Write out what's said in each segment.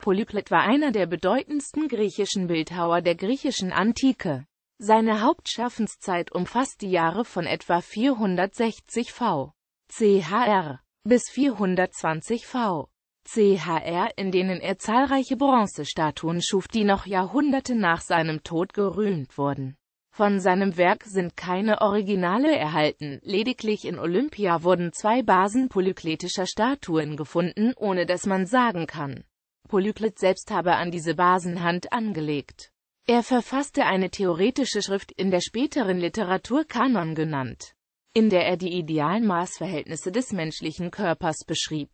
Polyplet war einer der bedeutendsten griechischen Bildhauer der griechischen Antike. Seine Hauptschaffenszeit umfasst die Jahre von etwa 460 v. chr. bis 420 v. chr., in denen er zahlreiche Bronzestatuen schuf, die noch Jahrhunderte nach seinem Tod gerühmt wurden. Von seinem Werk sind keine Originale erhalten, lediglich in Olympia wurden zwei Basen polykletischer Statuen gefunden, ohne dass man sagen kann, Polyklet selbst habe an diese Basenhand angelegt. Er verfasste eine theoretische Schrift, in der späteren Literatur Kanon genannt, in der er die idealen Maßverhältnisse des menschlichen Körpers beschrieb.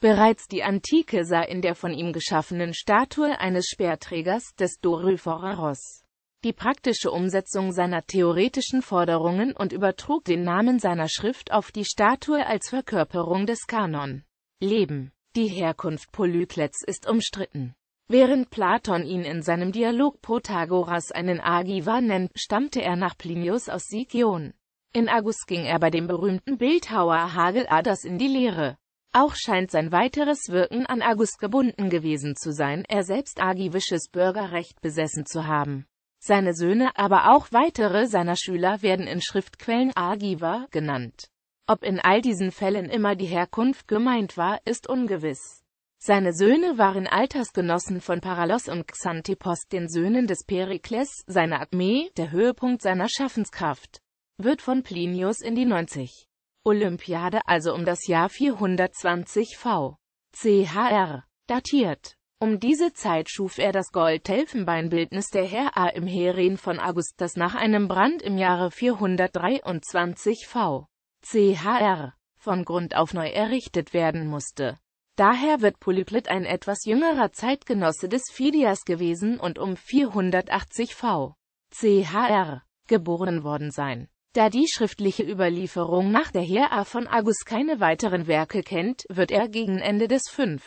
Bereits die Antike sah in der von ihm geschaffenen Statue eines Speerträgers des Doryphoreros die praktische Umsetzung seiner theoretischen Forderungen und übertrug den Namen seiner Schrift auf die Statue als Verkörperung des Kanon. Leben die Herkunft Polyklets ist umstritten. Während Platon ihn in seinem Dialog Protagoras einen Agiva nennt, stammte er nach Plinius aus Sikion. In August ging er bei dem berühmten Bildhauer Hagel Adas in die Lehre. Auch scheint sein weiteres Wirken an August gebunden gewesen zu sein, er selbst agivisches Bürgerrecht besessen zu haben. Seine Söhne, aber auch weitere seiner Schüler werden in Schriftquellen Agiva genannt. Ob in all diesen Fällen immer die Herkunft gemeint war, ist ungewiss. Seine Söhne waren Altersgenossen von Paralos und Xantipos, den Söhnen des Perikles, seiner Armee, der Höhepunkt seiner Schaffenskraft, wird von Plinius in die 90. Olympiade, also um das Jahr 420 v. chr. datiert. Um diese Zeit schuf er das Gold-Elfenbein-Bildnis der Hera im Heren von Augustas nach einem Brand im Jahre 423 v. CHR von Grund auf neu errichtet werden musste. Daher wird Polyklit ein etwas jüngerer Zeitgenosse des Phidias gewesen und um 480 v. CHR geboren worden sein. Da die schriftliche Überlieferung nach der Hera von Agus keine weiteren Werke kennt, wird er gegen Ende des 5.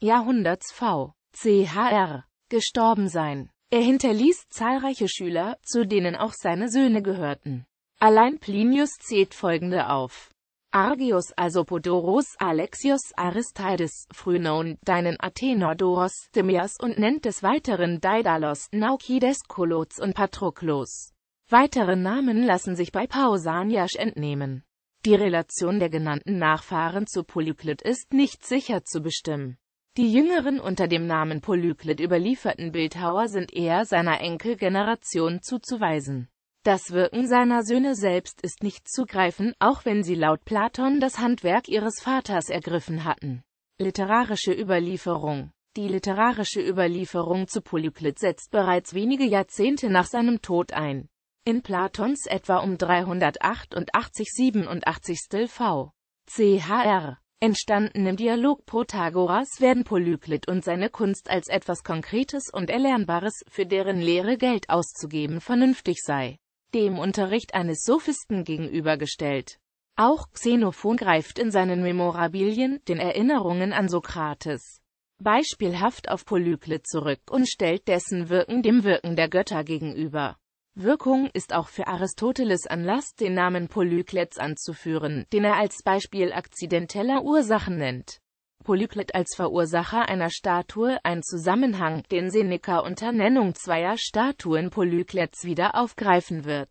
Jahrhunderts v. CHR gestorben sein. Er hinterließ zahlreiche Schüler, zu denen auch seine Söhne gehörten. Allein Plinius zählt folgende auf. Argius also Podoros Alexios Aristides Phrynon, deinen Athener Doros Demias und nennt des Weiteren Daidalos, Naukides Kolots und Patroklos. Weitere Namen lassen sich bei Pausanias entnehmen. Die Relation der genannten Nachfahren zu Polyklet ist nicht sicher zu bestimmen. Die jüngeren unter dem Namen Polyklet überlieferten Bildhauer sind eher seiner Enkelgeneration zuzuweisen. Das Wirken seiner Söhne selbst ist nicht zu greifen, auch wenn sie laut Platon das Handwerk ihres Vaters ergriffen hatten. Literarische Überlieferung Die literarische Überlieferung zu Polyklit setzt bereits wenige Jahrzehnte nach seinem Tod ein. In Platons etwa um 388-87 v. chr. entstandenem Dialog Protagoras werden Polyklit und seine Kunst als etwas Konkretes und Erlernbares, für deren Lehre Geld auszugeben vernünftig sei dem Unterricht eines Sophisten gegenübergestellt. Auch Xenophon greift in seinen Memorabilien, den Erinnerungen an Sokrates, beispielhaft auf Polyklet zurück und stellt dessen Wirken dem Wirken der Götter gegenüber. Wirkung ist auch für Aristoteles Anlass, den Namen Polyklets anzuführen, den er als Beispiel akzidenteller Ursachen nennt. Polyklet als Verursacher einer Statue, ein Zusammenhang, den Seneca unter Nennung zweier Statuen Polyklets wieder aufgreifen wird.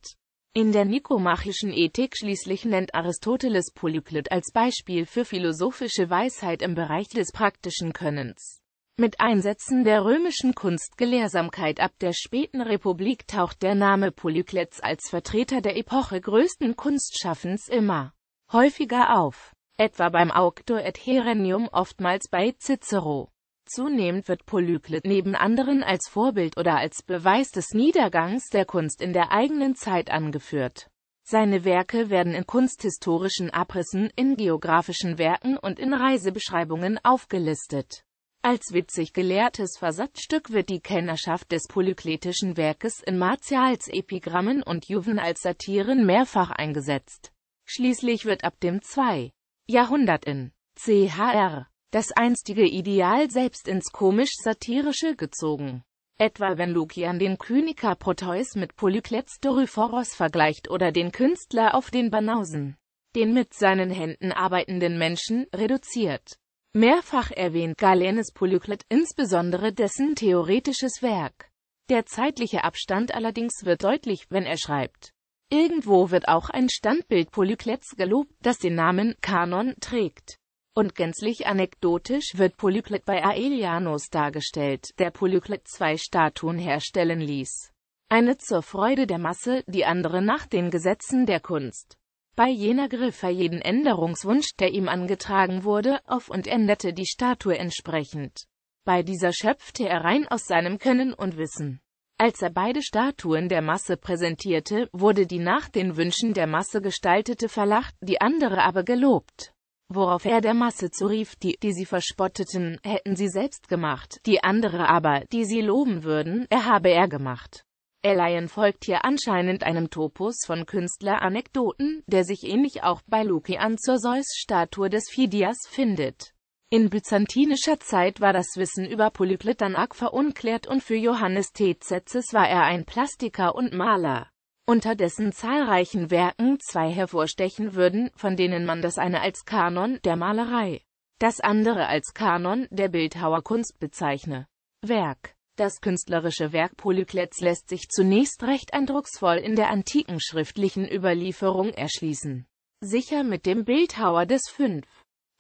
In der nikomachischen Ethik schließlich nennt Aristoteles Polyklet als Beispiel für philosophische Weisheit im Bereich des praktischen Könnens. Mit Einsätzen der römischen Kunstgelehrsamkeit ab der späten Republik taucht der Name Polyklets als Vertreter der Epoche größten Kunstschaffens immer häufiger auf etwa beim Auctor et Herennium oftmals bei Cicero. Zunehmend wird Polyklet neben anderen als Vorbild oder als Beweis des Niedergangs der Kunst in der eigenen Zeit angeführt. Seine Werke werden in kunsthistorischen Abrissen, in geografischen Werken und in Reisebeschreibungen aufgelistet. Als witzig gelehrtes Versatzstück wird die Kennerschaft des polykletischen Werkes in Martials Epigrammen und Juvenals Satiren mehrfach eingesetzt. Schließlich wird ab dem 2. Jahrhundert in CHR. Das einstige Ideal selbst ins komisch-satirische gezogen. Etwa wenn Lukian den Kyniker Proteus mit Polyklets Doryphoros vergleicht oder den Künstler auf den Banausen, den mit seinen Händen arbeitenden Menschen, reduziert. Mehrfach erwähnt Galenes Polyklet insbesondere dessen theoretisches Werk. Der zeitliche Abstand allerdings wird deutlich, wenn er schreibt. Irgendwo wird auch ein Standbild Polyklets gelobt, das den Namen Kanon trägt. Und gänzlich anekdotisch wird Polyklet bei Aelianus dargestellt, der Polyklet zwei Statuen herstellen ließ. Eine zur Freude der Masse, die andere nach den Gesetzen der Kunst. Bei jener griff er jeden Änderungswunsch, der ihm angetragen wurde, auf und änderte die Statue entsprechend. Bei dieser schöpfte er rein aus seinem Können und Wissen. Als er beide Statuen der Masse präsentierte, wurde die nach den Wünschen der Masse gestaltete verlacht, die andere aber gelobt. Worauf er der Masse zurief, die, die sie verspotteten, hätten sie selbst gemacht, die andere aber, die sie loben würden, er habe er gemacht. Elion folgt hier anscheinend einem Topos von Künstleranekdoten, der sich ähnlich auch bei Lukian zur Zeus-Statue des Phidias findet. In byzantinischer Zeit war das Wissen über Polyplittern arg verunklärt und für Johannes Tetzetzes war er ein Plastiker und Maler, unter dessen zahlreichen Werken zwei hervorstechen würden, von denen man das eine als Kanon der Malerei, das andere als Kanon der Bildhauerkunst bezeichne. Werk das künstlerische Werk Polyklets lässt sich zunächst recht eindrucksvoll in der antiken schriftlichen Überlieferung erschließen. Sicher mit dem Bildhauer des 5.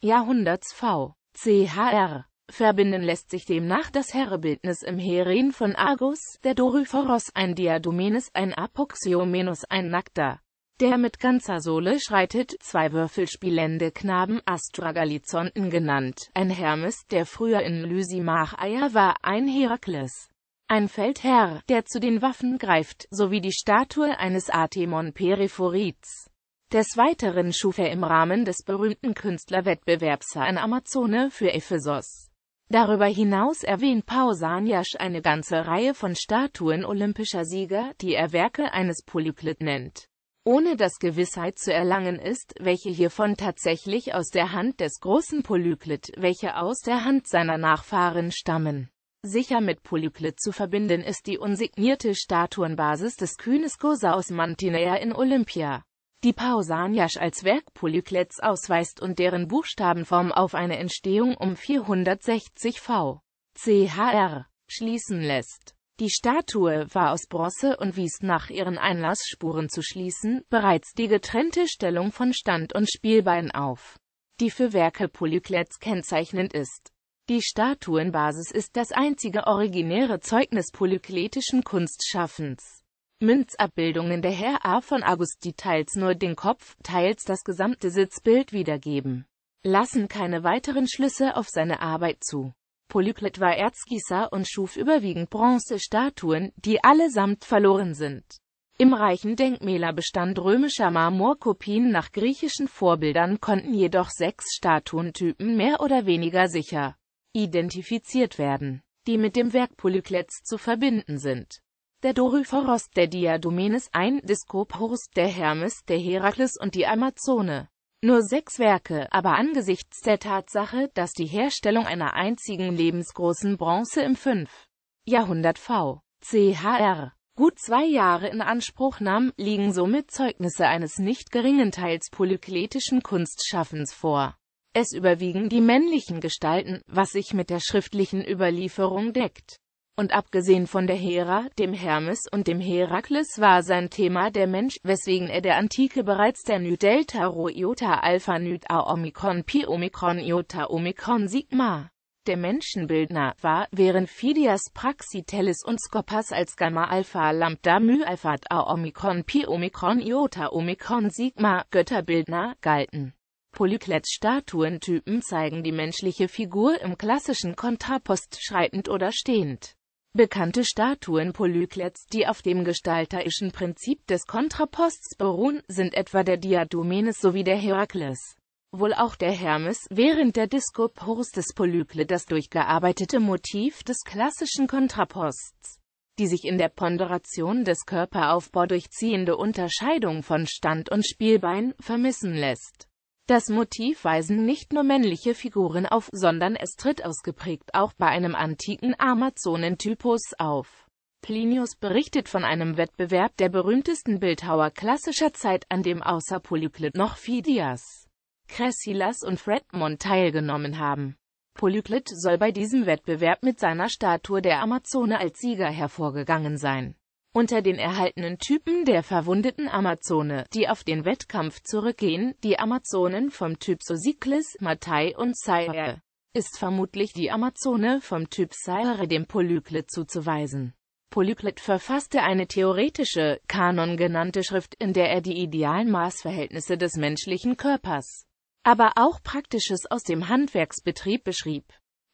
Jahrhunderts V. CHR. Verbinden lässt sich demnach das Herrebildnis im Heren von Argus, der Doryphoros ein Diadomenes, ein Apoxiomenus ein Nackter, der mit ganzer Sohle schreitet, zwei würfelspielende Knaben Astragalizonten genannt, ein Hermes, der früher in Lysimacheier war, ein Herakles, ein Feldherr, der zu den Waffen greift, sowie die Statue eines Artemon Periphorids. Des Weiteren schuf er im Rahmen des berühmten Künstlerwettbewerbs ein Amazone für Ephesos. Darüber hinaus erwähnt Pausanias eine ganze Reihe von Statuen olympischer Sieger, die er Werke eines Polyklit nennt. Ohne dass Gewissheit zu erlangen ist, welche hiervon tatsächlich aus der Hand des großen Polyklit, welche aus der Hand seiner Nachfahren stammen. Sicher mit Polyklit zu verbinden ist die unsignierte Statuenbasis des Kyneskosa aus Mantinea in Olympia die Pausanias als Werk ausweist und deren Buchstabenform auf eine Entstehung um 460 v. chr. schließen lässt. Die Statue war aus Bronze und wies nach ihren Einlassspuren zu schließen bereits die getrennte Stellung von Stand und Spielbein auf, die für Werke Polyklets kennzeichnend ist. Die Statuenbasis ist das einzige originäre Zeugnis polykletischen Kunstschaffens. Münzabbildungen der Herr A. von August, teils nur den Kopf, teils das gesamte Sitzbild wiedergeben, lassen keine weiteren Schlüsse auf seine Arbeit zu. Polyklet war Erzgießer und schuf überwiegend Bronzestatuen, die allesamt verloren sind. Im reichen Denkmälerbestand römischer Marmorkopien nach griechischen Vorbildern konnten jedoch sechs Statuentypen mehr oder weniger sicher identifiziert werden, die mit dem Werk Polyklets zu verbinden sind der Doryphoros, der Diadomenes ein, Diskophorus, der Hermes, der Herakles und die Amazone. Nur sechs Werke, aber angesichts der Tatsache, dass die Herstellung einer einzigen lebensgroßen Bronze im 5. Jahrhundert v. chr. gut zwei Jahre in Anspruch nahm, liegen somit Zeugnisse eines nicht geringen teils polykletischen Kunstschaffens vor. Es überwiegen die männlichen Gestalten, was sich mit der schriftlichen Überlieferung deckt. Und abgesehen von der Hera, dem Hermes und dem Herakles war sein Thema der Mensch, weswegen er der Antike bereits der Nü Delta Rho Iota Alpha Nü A Omikron Pi Omikron Iota Omikron Sigma der Menschenbildner war, während Phidias Praxiteles und Skopas als Gamma Alpha Lambda Mu Alpha A Omikron Pi Omikron Iota Omikron Sigma Götterbildner galten. Polyklets Statuentypen zeigen die menschliche Figur im klassischen Kontrapost schreitend oder stehend. Bekannte Statuen Polyklets, die auf dem gestalterischen Prinzip des Kontraposts beruhen, sind etwa der Diadomenes sowie der Herakles. Wohl auch der Hermes, während der Diskurs des Polykle das durchgearbeitete Motiv des klassischen Kontraposts, die sich in der Ponderation des Körperaufbau durchziehende Unterscheidung von Stand und Spielbein, vermissen lässt. Das Motiv weisen nicht nur männliche Figuren auf, sondern es tritt ausgeprägt auch bei einem antiken Amazonentypus auf. Plinius berichtet von einem Wettbewerb der berühmtesten Bildhauer klassischer Zeit, an dem außer Polyklet noch Phidias, Cressilas und Fredmon teilgenommen haben. Polyklet soll bei diesem Wettbewerb mit seiner Statue der Amazone als Sieger hervorgegangen sein. Unter den erhaltenen Typen der verwundeten Amazone, die auf den Wettkampf zurückgehen, die Amazonen vom Typ Sosiklis, Matai und Saire, ist vermutlich die Amazone vom Typ Saire dem Polyklet zuzuweisen. Polyklet verfasste eine theoretische, Kanon genannte Schrift, in der er die idealen Maßverhältnisse des menschlichen Körpers, aber auch Praktisches aus dem Handwerksbetrieb beschrieb.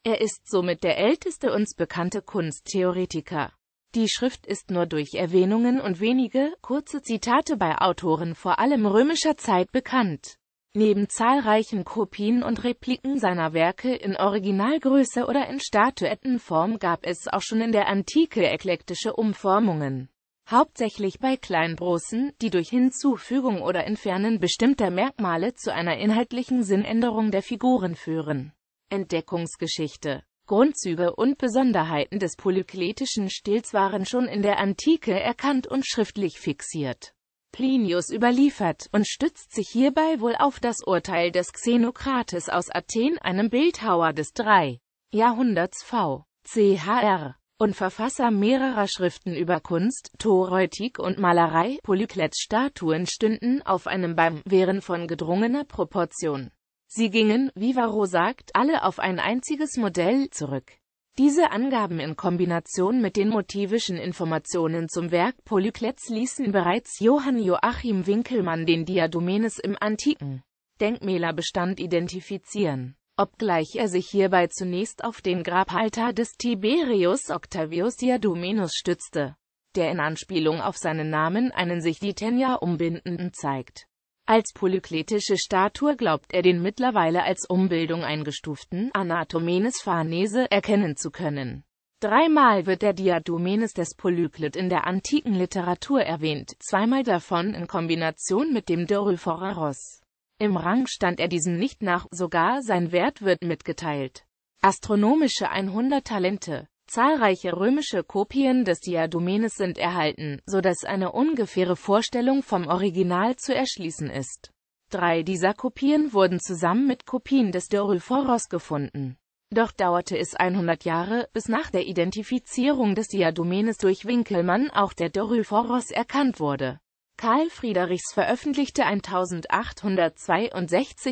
Er ist somit der älteste uns bekannte Kunsttheoretiker. Die Schrift ist nur durch Erwähnungen und wenige, kurze Zitate bei Autoren vor allem römischer Zeit bekannt. Neben zahlreichen Kopien und Repliken seiner Werke in Originalgröße oder in Statuettenform gab es auch schon in der Antike eklektische Umformungen. Hauptsächlich bei Kleinbroßen, die durch Hinzufügung oder Entfernen bestimmter Merkmale zu einer inhaltlichen Sinnänderung der Figuren führen. Entdeckungsgeschichte Grundzüge und Besonderheiten des polykletischen Stils waren schon in der Antike erkannt und schriftlich fixiert. Plinius überliefert und stützt sich hierbei wohl auf das Urteil des Xenokrates aus Athen, einem Bildhauer des 3. Jahrhunderts v. chr. und Verfasser mehrerer Schriften über Kunst, Toreutik und Malerei. Polyklets Statuen stünden auf einem Bein, wären von gedrungener Proportion. Sie gingen, wie Varro sagt, alle auf ein einziges Modell zurück. Diese Angaben in Kombination mit den motivischen Informationen zum Werk Polyklets ließen bereits Johann Joachim Winkelmann den Diadomenes im antiken Denkmälerbestand identifizieren. Obgleich er sich hierbei zunächst auf den Grabhalter des Tiberius Octavius Diadomenus stützte, der in Anspielung auf seinen Namen einen sich die Tenia umbindenden zeigt. Als polykletische Statue glaubt er den mittlerweile als Umbildung eingestuften Anatomenes Farnese erkennen zu können. Dreimal wird der Diadomenes des Polyklet in der antiken Literatur erwähnt, zweimal davon in Kombination mit dem Doryphoraros. Im Rang stand er diesem nicht nach, sogar sein Wert wird mitgeteilt. Astronomische 100 Talente Zahlreiche römische Kopien des Diadomenes sind erhalten, so dass eine ungefähre Vorstellung vom Original zu erschließen ist. Drei dieser Kopien wurden zusammen mit Kopien des Dorylphoros gefunden. Doch dauerte es 100 Jahre, bis nach der Identifizierung des Diadomenes durch Winkelmann auch der Dorylphoros erkannt wurde. Karl Friedrichs veröffentlichte 1862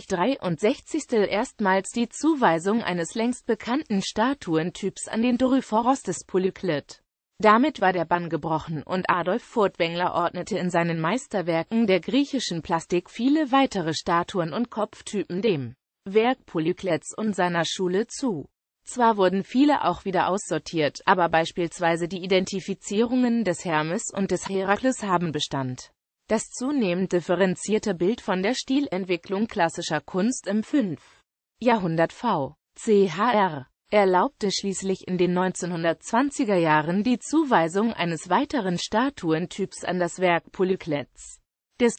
63. erstmals die Zuweisung eines längst bekannten Statuentyps an den Doryphoros des Polyklet. Damit war der Bann gebrochen und Adolf Furtwängler ordnete in seinen Meisterwerken der griechischen Plastik viele weitere Statuen und Kopftypen dem Werk Polyklets und seiner Schule zu zwar wurden viele auch wieder aussortiert, aber beispielsweise die Identifizierungen des Hermes und des Herakles haben Bestand. Das zunehmend differenzierte Bild von der Stilentwicklung klassischer Kunst im 5. Jahrhundert v. CHR erlaubte schließlich in den 1920er Jahren die Zuweisung eines weiteren Statuentyps an das Werk Polyklets des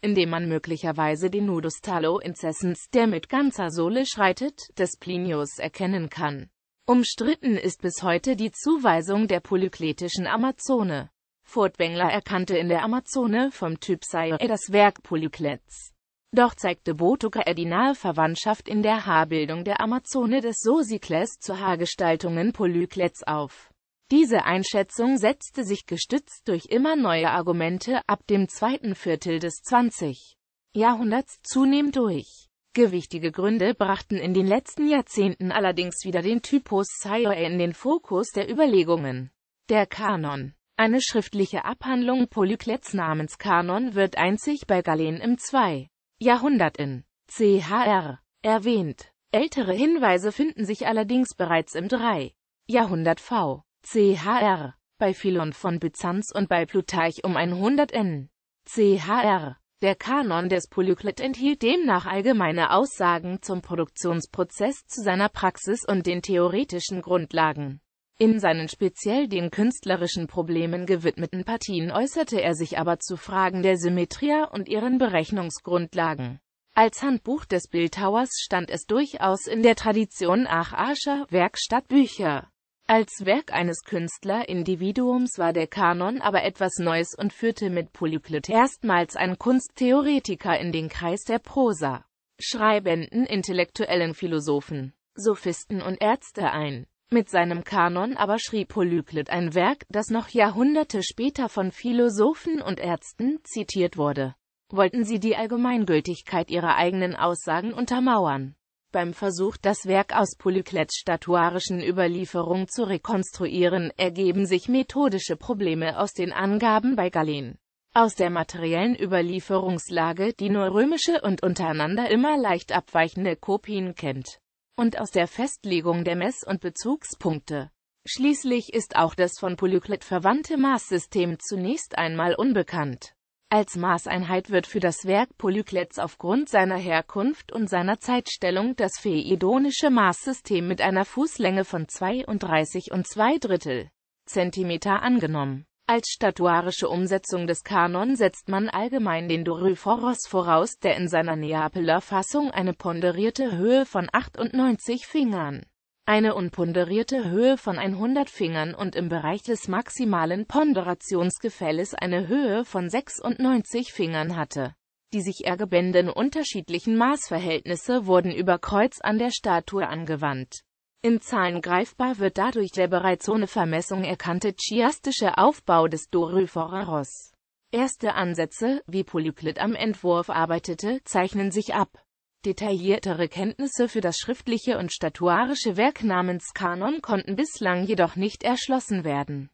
in dem man möglicherweise den Nudus Talo Incessens, der mit ganzer Sohle schreitet, des Plinius erkennen kann. Umstritten ist bis heute die Zuweisung der polykletischen Amazone. Furtwängler erkannte in der Amazone vom Typ Sire das Werk Polyklets. Doch zeigte Botoker die nahe Verwandtschaft in der Haarbildung der Amazone des Sosikles zu Haargestaltungen Polyklets auf. Diese Einschätzung setzte sich gestützt durch immer neue Argumente ab dem zweiten Viertel des 20. Jahrhunderts zunehmend durch. Gewichtige Gründe brachten in den letzten Jahrzehnten allerdings wieder den Typus Sire in den Fokus der Überlegungen. Der Kanon. Eine schriftliche Abhandlung Polyklets namens Kanon wird einzig bei Galen im 2. Jahrhundert in CHR erwähnt. Ältere Hinweise finden sich allerdings bereits im 3. Jahrhundert v chr. Bei Philon von Byzanz und bei Plutarch um 100 n. chr. Der Kanon des Polyklet enthielt demnach allgemeine Aussagen zum Produktionsprozess, zu seiner Praxis und den theoretischen Grundlagen. In seinen speziell den künstlerischen Problemen gewidmeten Partien äußerte er sich aber zu Fragen der Symmetria und ihren Berechnungsgrundlagen. Als Handbuch des Bildhauers stand es durchaus in der Tradition archaischer Werkstattbücher. Als Werk eines Künstler-Individuums war der Kanon aber etwas Neues und führte mit Polyglot erstmals ein Kunsttheoretiker in den Kreis der Prosa, schreibenden intellektuellen Philosophen, Sophisten und Ärzte ein. Mit seinem Kanon aber schrieb Polyglot ein Werk, das noch Jahrhunderte später von Philosophen und Ärzten zitiert wurde. Wollten sie die Allgemeingültigkeit ihrer eigenen Aussagen untermauern, beim Versuch, das Werk aus Polyklets statuarischen Überlieferung zu rekonstruieren, ergeben sich methodische Probleme aus den Angaben bei Galen. Aus der materiellen Überlieferungslage, die nur römische und untereinander immer leicht abweichende Kopien kennt. Und aus der Festlegung der Mess- und Bezugspunkte. Schließlich ist auch das von Polyklet verwandte Maßsystem zunächst einmal unbekannt. Als Maßeinheit wird für das Werk Polyklets aufgrund seiner Herkunft und seiner Zeitstellung das pheidonische Maßsystem mit einer Fußlänge von 32 und 2 Drittel Zentimeter angenommen. Als statuarische Umsetzung des Kanon setzt man allgemein den Doryphoros voraus, der in seiner Neapeler Fassung eine ponderierte Höhe von 98 Fingern eine unponderierte Höhe von 100 Fingern und im Bereich des maximalen Ponderationsgefälles eine Höhe von 96 Fingern hatte. Die sich ergebenden unterschiedlichen Maßverhältnisse wurden über Kreuz an der Statue angewandt. In Zahlen greifbar wird dadurch der bereits ohne Vermessung erkannte chiastische Aufbau des Doryphoreros. Erste Ansätze, wie Polyplit am Entwurf arbeitete, zeichnen sich ab. Detailliertere Kenntnisse für das schriftliche und statuarische Werk namens Kanon konnten bislang jedoch nicht erschlossen werden